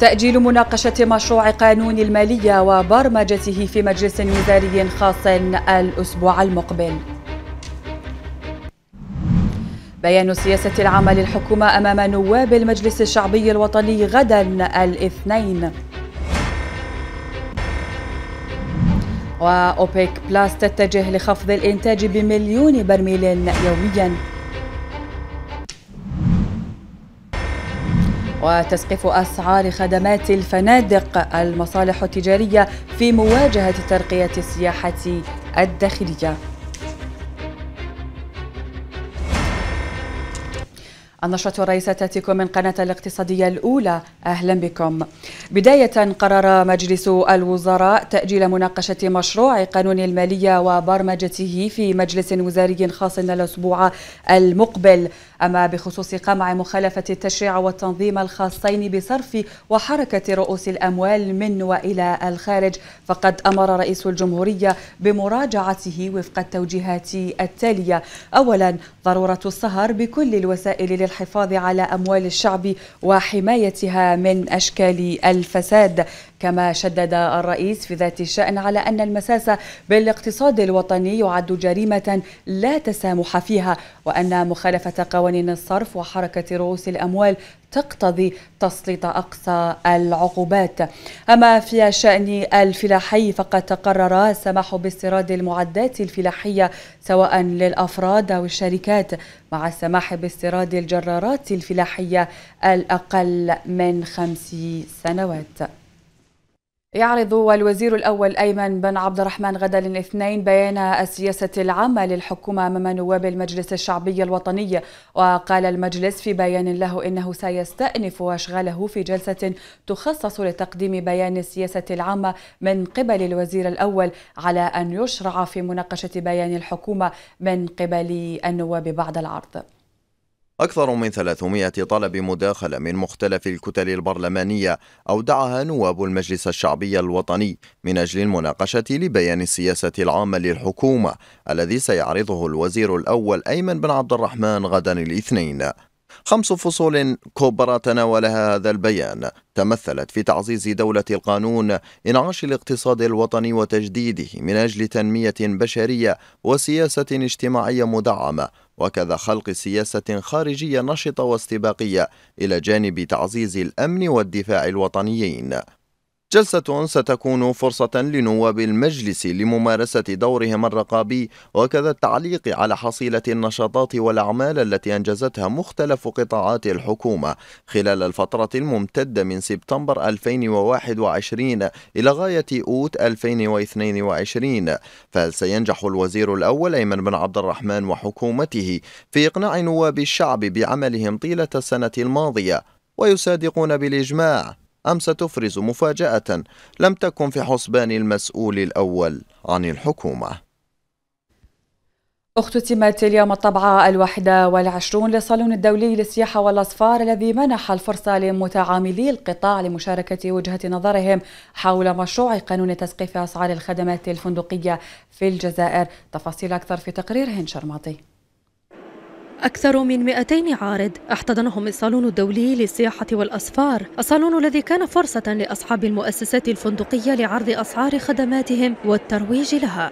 تأجيل مناقشة مشروع قانون المالية وبرمجته في مجلس وزاري خاص الأسبوع المقبل بيان سياسة العامة للحكومة أمام نواب المجلس الشعبي الوطني غدا الاثنين وأوبيك بلاس تتجه لخفض الإنتاج بمليون برميل يومياً وتسقيف أسعار خدمات الفنادق المصالح التجارية في مواجهة ترقية السياحة الداخلية النشرة الرئيسة تأتيكم من قناة الاقتصادية الأولى أهلا بكم بداية قرر مجلس الوزراء تأجيل مناقشة مشروع قانون المالية وبرمجته في مجلس وزاري خاص الأسبوع المقبل أما بخصوص قمع مخالفة التشريع والتنظيم الخاصين بصرف وحركة رؤوس الأموال من وإلى الخارج فقد أمر رئيس الجمهورية بمراجعته وفق التوجيهات التالية أولا ضرورة السهر بكل الوسائل للحفاظ على أموال الشعب وحمايتها من أشكال الفساد كما شدد الرئيس في ذات الشأن على أن المساس بالاقتصاد الوطني يعد جريمة لا تسامح فيها وأن مخالفة قوانين قوانين الصرف وحركة رؤوس الأموال تقتضي تسليط أقصى العقوبات أما في شأن الفلاحي فقد تقرر السماح باستيراد المعدات الفلاحية سواء للأفراد أو الشركات مع السماح باستيراد الجرارات الفلاحية الأقل من خمس سنوات يعرض الوزير الأول أيمن بن عبد الرحمن غدا الاثنين بيان السياسة العامة للحكومة أمام نواب المجلس الشعبي الوطني وقال المجلس في بيان له إنه سيستأنف أشغاله في جلسة تخصص لتقديم بيان السياسة العامة من قبل الوزير الأول على أن يشرع في مناقشة بيان الحكومة من قبل النواب بعد العرض أكثر من 300 طلب مداخلة من مختلف الكتل البرلمانية أودعها نواب المجلس الشعبي الوطني من أجل المناقشة لبيان السياسة العامة للحكومة الذي سيعرضه الوزير الأول أيمن بن عبد الرحمن غدا الاثنين خمس فصول كبرى تناولها هذا البيان تمثلت في تعزيز دولة القانون إنعاش الاقتصاد الوطني وتجديده من أجل تنمية بشرية وسياسة اجتماعية مدعمة وكذا خلق سياسة خارجية نشطة واستباقية إلى جانب تعزيز الأمن والدفاع الوطنيين جلسة ستكون فرصة لنواب المجلس لممارسة دورهم الرقابي وكذا التعليق على حصيلة النشاطات والأعمال التي أنجزتها مختلف قطاعات الحكومة خلال الفترة الممتدة من سبتمبر 2021 إلى غاية أوت 2022 فهل سينجح الوزير الأول أيمن بن عبد الرحمن وحكومته في إقناع نواب الشعب بعملهم طيلة السنة الماضية ويصادقون بالإجماع أم ستفرز مفاجأة لم تكن في حسبان المسؤول الأول عن الحكومة اختتمت اليوم الطبعة الواحدة والعشرون للصالون الدولي للسياحة والأصفار الذي منح الفرصة لمتعاملي القطاع لمشاركة وجهة نظرهم حول مشروع قانون تسقيف أسعار الخدمات الفندقية في الجزائر تفاصيل أكثر في تقرير هنشر شرماطي أكثر من 200 عارض احتضنهم الصالون الدولي للسياحة والأسفار الصالون الذي كان فرصة لأصحاب المؤسسات الفندقية لعرض أسعار خدماتهم والترويج لها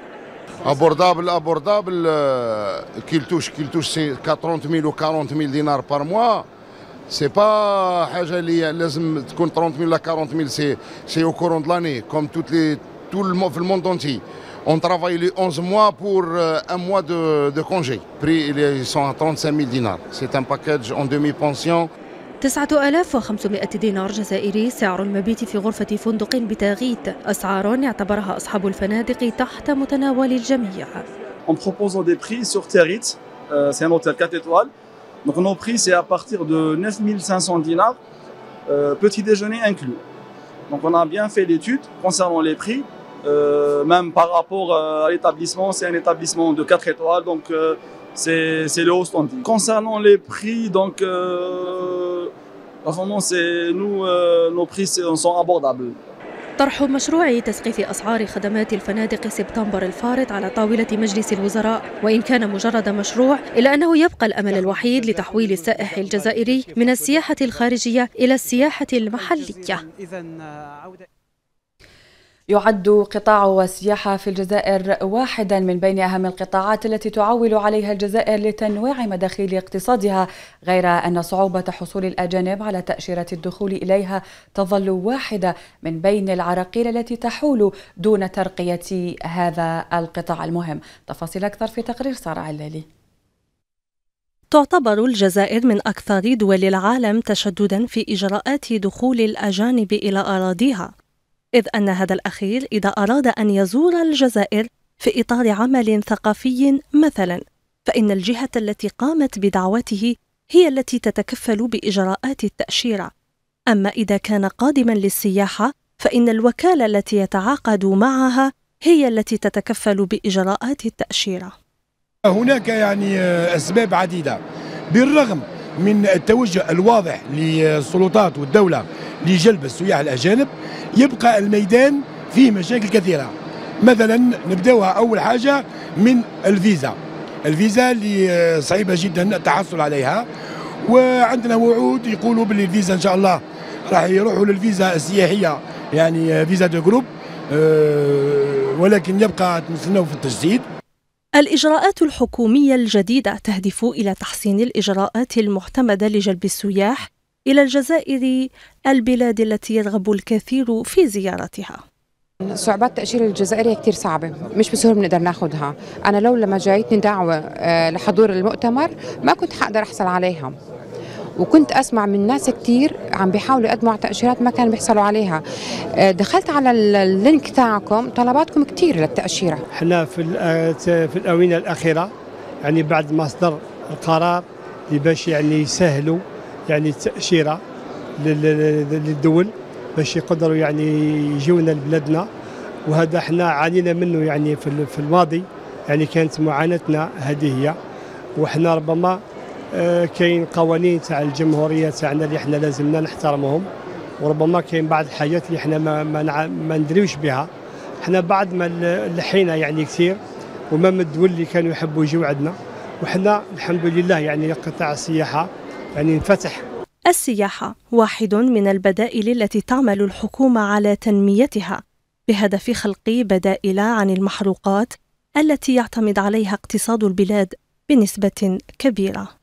ابوردابل ابوردابل كيلتوش كيلتوش سي ميل و ميل دينار بار موا سي با حاجه اللي لازم تكون لا ولا ميل سي سي او كورون لاني كوم توت لي تو في الموند اونتي On travaille les 11 mois pour euh, un mois de, de congé. Prix, ils sont à 35 000 dinars. C'est un package en demi-pension 9500 دينار جزائري سعر المبيت في غرفة فندق بتاغيت أسعار اعتبرها أصحاب الفنادق تحت متناول الجميع On propose des prix sur Territ. Euh, c'est un hôtel 4 étoiles. Donc nos prix c'est à partir de 9500 dinars, euh, petit déjeuner inclus. Donc on a bien fait l'étude concernant les prix. euh, même par rapport euh, à l'établissement, c'est un établissement de 4 étoiles, donc euh, c'est le haut standing. Concernant les prix, donc euh, vraiment, nous, euh, nos prix sont abordables. طرح مشروع تسقيف أسعار خدمات الفنادق سبتمبر الفارط على طاولة مجلس الوزراء وإن كان مجرد مشروع إلا أنه يبقى الأمل الوحيد لتحويل السائح الجزائري من السياحة الخارجية إلى السياحة المحلية يعد قطاع السياحة في الجزائر واحدا من بين أهم القطاعات التي تعول عليها الجزائر لتنويع مداخيل اقتصادها غير أن صعوبة حصول الأجانب على تأشيرة الدخول إليها تظل واحدة من بين العراقيل التي تحول دون ترقية هذا القطاع المهم تفاصيل أكثر في تقرير سارة علالي تعتبر الجزائر من أكثر دول العالم تشددا في إجراءات دخول الأجانب إلى أراضيها إذ أن هذا الأخير إذا أراد أن يزور الجزائر في إطار عمل ثقافي مثلا فإن الجهة التي قامت بدعوته هي التي تتكفل بإجراءات التأشيرة أما إذا كان قادما للسياحة فإن الوكالة التي يتعاقد معها هي التي تتكفل بإجراءات التأشيرة هناك يعني آه، أسباب عديدة بالرغم من التوجه الواضح للسلطات والدولة لجلب السياح الأجانب يبقى الميدان فيه مشاكل كثيرة مثلا نبداوها أول حاجة من الفيزا الفيزا اللي صعيبة جدا التحصل عليها وعندنا وعود يقولوا باللي الفيزا إن شاء الله راح يروحوا للفيزا السياحية يعني فيزا دو جروب آه، ولكن يبقى نستناو في التجديد الإجراءات الحكومية الجديدة تهدف إلى تحسين الإجراءات المعتمدة لجلب السياح إلى الجزائر البلاد التي يرغب الكثير في زيارتها صعوبات التأشيرة الجزائرية كثير صعبة مش بسهولة بنقدر ناخذها أنا لو لما جايتني دعوة آه، لحضور المؤتمر ما كنت حقدر أحصل عليها وكنت اسمع من ناس كثير عم بيحاولوا يقدموا على تاشيرات ما كانوا بيحصلوا عليها آه، دخلت على اللينك تاعكم طلباتكم كثير للتاشيره احنا في آه، في الاونه الاخيره يعني بعد ما صدر القرار اللي باش يعني يسهلوا يعني التاشيره للدول باش يقدروا يعني يجونا لبلادنا وهذا احنا عانينا منه يعني في الماضي يعني كانت معاناتنا هذه هي وحنا ربما آه، كاين قوانين تاع الجمهوريه تاعنا اللي احنا لازمنا نحترمهم وربما كاين بعض الحاجات اللي احنا ما ما, ما ندريوش بها احنا بعد ما لحينا يعني كثير وما الدول اللي كانوا يحبوا يجوا عندنا وحنا الحمد لله يعني قطاع السياحه يعني انفتح السياحه واحد من البدائل التي تعمل الحكومه على تنميتها بهدف خلق بدائل عن المحروقات التي يعتمد عليها اقتصاد البلاد بنسبه كبيره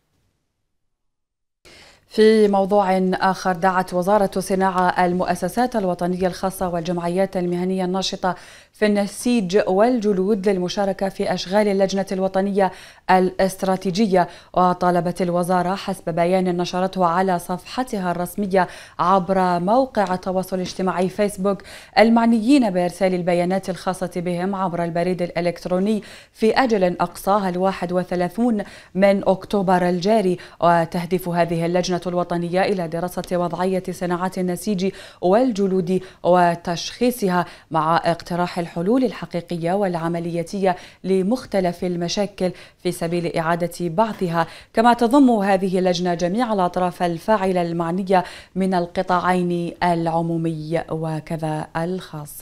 في موضوع آخر دعت وزارة الصناعة المؤسسات الوطنية الخاصة والجمعيات المهنية الناشطة في النسيج والجلود للمشاركة في أشغال اللجنة الوطنية الاستراتيجية وطالبت الوزارة حسب بيان نشرته على صفحتها الرسمية عبر موقع التواصل الاجتماعي فيسبوك المعنيين بإرسال البيانات الخاصة بهم عبر البريد الإلكتروني في أجل أقصاها الواحد وثلاثون من أكتوبر الجاري وتهدف هذه اللجنة الوطنية إلى دراسة وضعية صناعات النسيج والجلود وتشخيصها مع اقتراح الحلول الحقيقية والعملياتية لمختلف المشاكل في سبيل إعادة بعثها كما تضم هذه اللجنة جميع الأطراف الفاعلة المعنية من القطاعين العمومي وكذا الخاص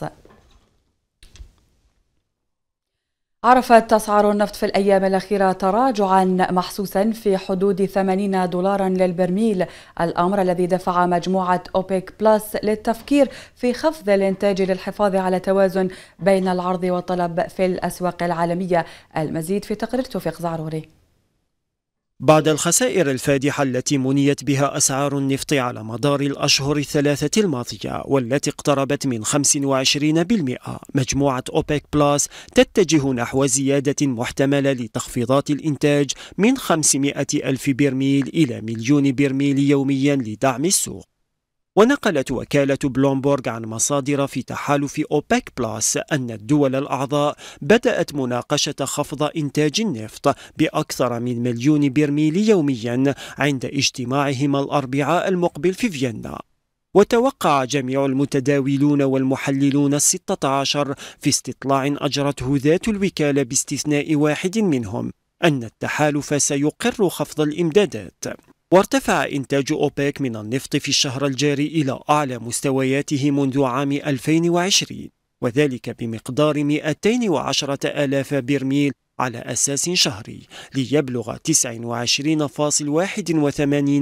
عرفت أسعار النفط في الأيام الأخيرة تراجعا محسوسا في حدود 80 دولارا للبرميل الأمر الذي دفع مجموعة أوبيك بلس للتفكير في خفض الإنتاج للحفاظ على توازن بين العرض والطلب في الأسواق العالمية المزيد في تقرير توفيق زعروري بعد الخسائر الفادحة التي منيت بها أسعار النفط على مدار الأشهر الثلاثة الماضية والتي اقتربت من 25% مجموعة أوبيك بلاس تتجه نحو زيادة محتملة لتخفيضات الإنتاج من 500 ألف برميل إلى مليون برميل يوميا لدعم السوق ونقلت وكالة بلومبورغ عن مصادر في تحالف أوبك بلاس أن الدول الأعضاء بدأت مناقشة خفض إنتاج النفط بأكثر من مليون برميل يوميا عند اجتماعهم الأربعاء المقبل في فيينا وتوقع جميع المتداولون والمحللون الستة عشر في استطلاع أجرته ذات الوكالة باستثناء واحد منهم أن التحالف سيقر خفض الإمدادات وارتفع إنتاج أوبيك من النفط في الشهر الجاري إلى أعلى مستوياته منذ عام 2020 وذلك بمقدار 210 ألاف برميل على أساس شهري ليبلغ 29.81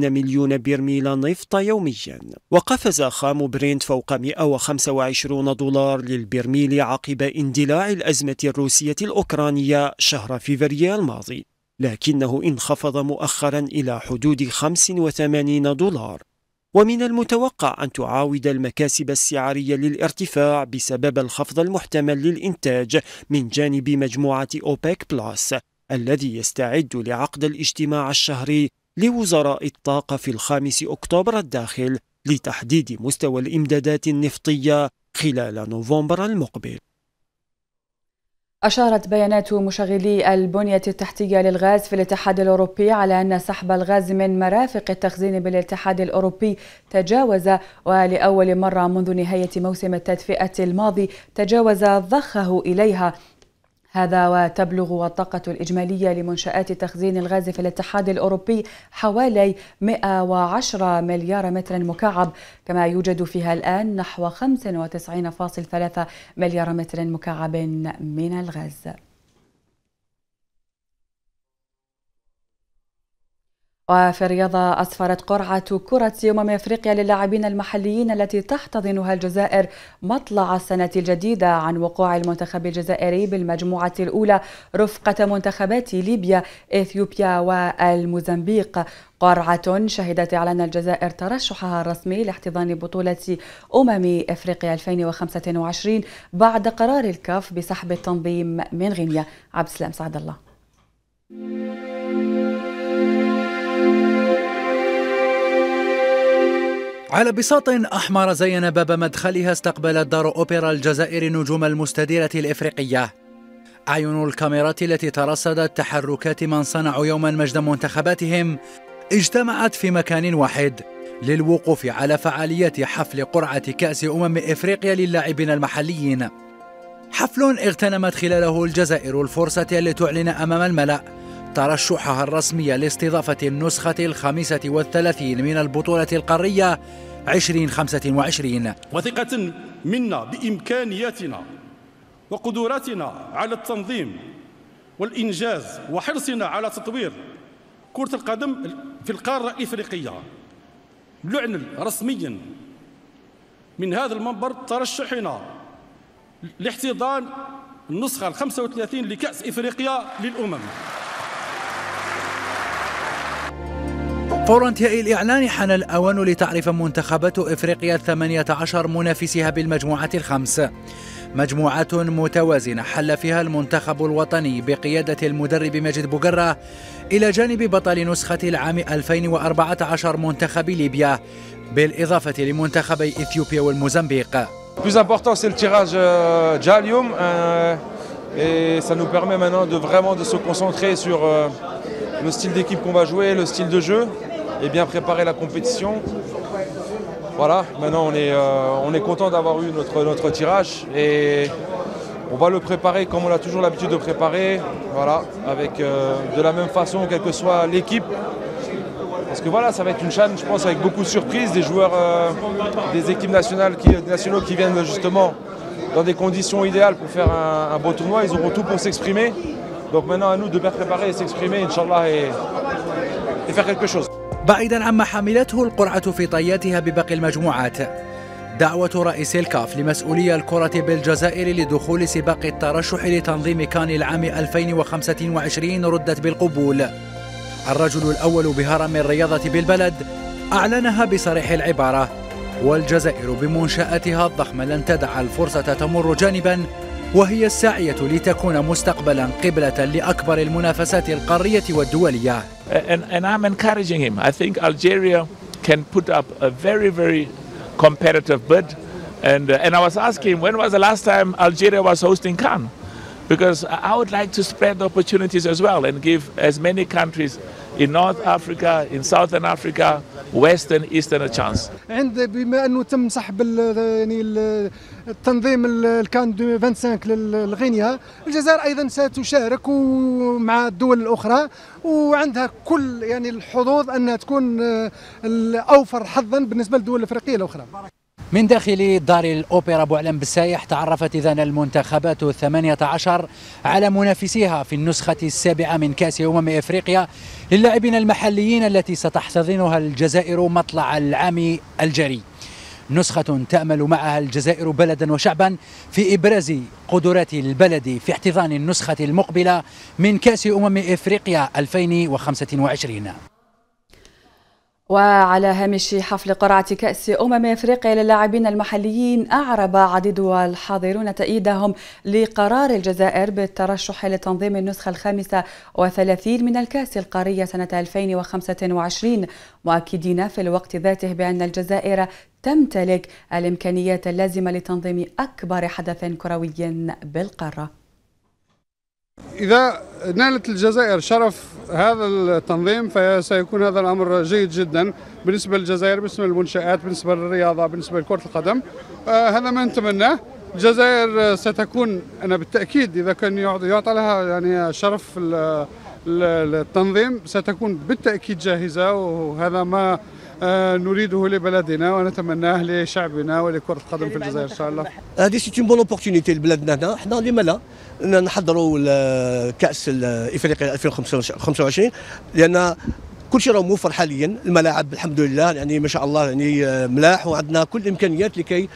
مليون برميل نفط يوميا وقفز خام برينت فوق 125 دولار للبرميل عقب اندلاع الأزمة الروسية الأوكرانية شهر فبراير الماضي لكنه انخفض مؤخرا إلى حدود 85 دولار ومن المتوقع أن تعاود المكاسب السعرية للارتفاع بسبب الخفض المحتمل للإنتاج من جانب مجموعة أوبيك بلاس الذي يستعد لعقد الاجتماع الشهري لوزراء الطاقة في الخامس أكتوبر الداخل لتحديد مستوى الإمدادات النفطية خلال نوفمبر المقبل أشارت بيانات مشغلي البنية التحتية للغاز في الاتحاد الأوروبي على أن سحب الغاز من مرافق التخزين بالاتحاد الأوروبي تجاوز ولأول مرة منذ نهاية موسم التدفئة الماضي تجاوز ضخه إليها هذا وتبلغ الطاقة الإجمالية لمنشآت تخزين الغاز في الاتحاد الأوروبي حوالي 110 مليار متر مكعب كما يوجد فيها الآن نحو 95.3 مليار متر مكعب من الغاز وفي الرياضة أسفرت قرعة كرة أمم أفريقيا للاعبين المحليين التي تحتضنها الجزائر مطلع السنة الجديدة عن وقوع المنتخب الجزائري بالمجموعة الأولى رفقة منتخبات ليبيا إثيوبيا والموزمبيق قرعة شهدت إعلان الجزائر ترشحها الرسمي لاحتضان بطولة أمم إفريقيا 2025 بعد قرار الكاف بسحب التنظيم من غينيا عبد السلام سعد الله على بساط أحمر زين باب مدخلها استقبلت دار أوبرا الجزائر نجوم المستديرة الإفريقية أعين الكاميرات التي ترصدت تحركات من صنعوا يوما مجد منتخباتهم اجتمعت في مكان واحد للوقوف على فعالية حفل قرعة كأس أمم إفريقيا للاعبين المحليين حفل اغتنمت خلاله الجزائر الفرصة لتعلن أمام الملأ ترشحها الرسمي لاستضافة النسخة الخامسة والثلاثين من البطولة القارية 2025 وثقة منا بإمكانياتنا وقدراتنا على التنظيم والإنجاز وحرصنا على تطوير كرة القدم في القارة الإفريقية لعن رسميا من هذا المنبر ترشحنا لاحتضان النسخة الخمسة وثلاثين لكأس إفريقيا للأمم فور انتهاء الإعلان حان الأوان لتعرف منتخبات إفريقيا الثمانية عشر منافسها بالمجموعة الخمس مجموعة متوازنة حل فيها المنتخب الوطني بقيادة المدرب مجد بوغرة إلى جانب بطل نسخة العام 2014 منتخب ليبيا بالإضافة لمنتخبي إثيوبيا والموزمبيق plus important c'est le tirage euh, déjà à euh, et ça nous permet maintenant de vraiment de se concentrer sur euh, le style d'équipe qu'on va jouer, le style de jeu et bien préparer la compétition. Voilà, maintenant on est, euh, on est content d'avoir eu notre, notre tirage et on va le préparer comme on a toujours l'habitude de préparer, voilà, avec euh, de la même façon, quelle que soit l'équipe, parce que voilà, ça va être une chaîne, je pense, avec beaucoup de surprises, des joueurs euh, des équipes nationales qui, nationaux qui viennent justement dans des conditions idéales pour faire un, beau tournoi. Ils auront tout pour s'exprimer. Donc maintenant, à nous de bien préparer et s'exprimer, Inch'Allah, et, et faire quelque chose. بعيدا عما حملته القرعة في طياتها بباقي المجموعات دعوة رئيس الكاف لمسؤولية الكرة بالجزائر لدخول سباق الترشح لتنظيم كان العام 2025 ردت بالقبول الرجل الأول بهرم الرياضة بالبلد أعلنها بصريح العبارة والجزائر بمنشأتها الضخمة لن تدع الفرصة تمر جانبا وهي الساعية لتكون مستقبلا قبلة لأكبر المنافسات القارية والدولية. And, and I'm encouraging him. I think Algeria can put up a very, very competitive bid. And, and I was asking him, when was the last time Algeria was hosting Cannes? Because I would like to spread the opportunities as well and give as many countries in North Africa, in Southern Africa, Western, Eastern a chance. عند بما انه تم سحب يعني التنظيم الكان 25 للغينيا، الجزائر ايضا ستشارك مع الدول الاخرى وعندها كل يعني الحظوظ انها تكون آه، الاوفر حظا بالنسبه للدول الافريقيه الاخرى. من داخل دار الأوبرا بوعلم بالسايح تعرفت إذا المنتخبات الثمانية عشر على منافسيها في النسخة السابعة من كأس أمم إفريقيا للاعبين المحليين التي ستحتضنها الجزائر مطلع العام الجاري نسخة تأمل معها الجزائر بلدا وشعبا في إبراز قدرات البلد في احتضان النسخة المقبلة من كأس أمم إفريقيا 2025 وعلى هامش حفل قرعة كأس أمم إفريقيا للاعبين المحليين أعرب عديد الحاضرون تأييدهم لقرار الجزائر بالترشح لتنظيم النسخة الخامسة وثلاثين من الكأس القارية سنة 2025 مؤكدين في الوقت ذاته بأن الجزائر تمتلك الإمكانيات اللازمة لتنظيم أكبر حدث كروي بالقارة إذا نالت الجزائر شرف هذا التنظيم فسيكون هذا الأمر جيد جدا بالنسبة للجزائر بالنسبة للمنشآت بالنسبة للرياضة بالنسبة لكرة القدم آه، هذا ما نتمناه الجزائر ستكون أنا بالتأكيد إذا كان يعطى لها يعني شرف التنظيم ستكون بالتأكيد جاهزة وهذا ما آه، نريده لبلدنا ونتمناه لشعبنا ولكرة القدم في يعني الجزائر إن شاء الله هذه سيتي بون اوبورتونيتي لبلادنا هنا حنا لما لا نحضروا كأس افريقيا 2025 لأن كل شيء راه موفر حاليا الملاعب الحمد لله يعني ما شاء الله يعني آه، ملاح وعندنا كل الامكانيات لكي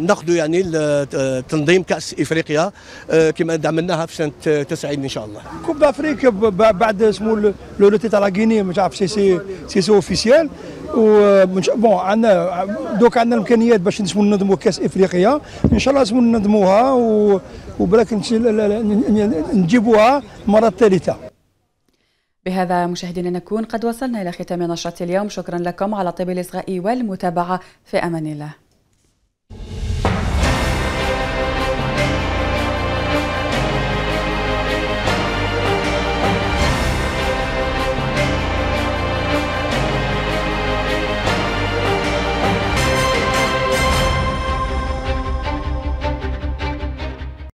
ناخذوا يعني آه، تنظيم كاس افريقيا آه، كما عملناها في سنه 90 ان شاء الله كوب افريقيا بعد اسمه لو تاع لاغيني مش عارف سي سي سي سي اوفيسيال بون عندنا دوك عندنا الامكانيات باش نسمو ننظموا كاس افريقيا ان شاء الله نسمو ننظموها وبلاك نجيبوها المره الثالثه بهذا مشاهدينا نكون قد وصلنا إلى ختام نشرة اليوم شكرا لكم على طيب الإصغاء والمتابعة في أمان الله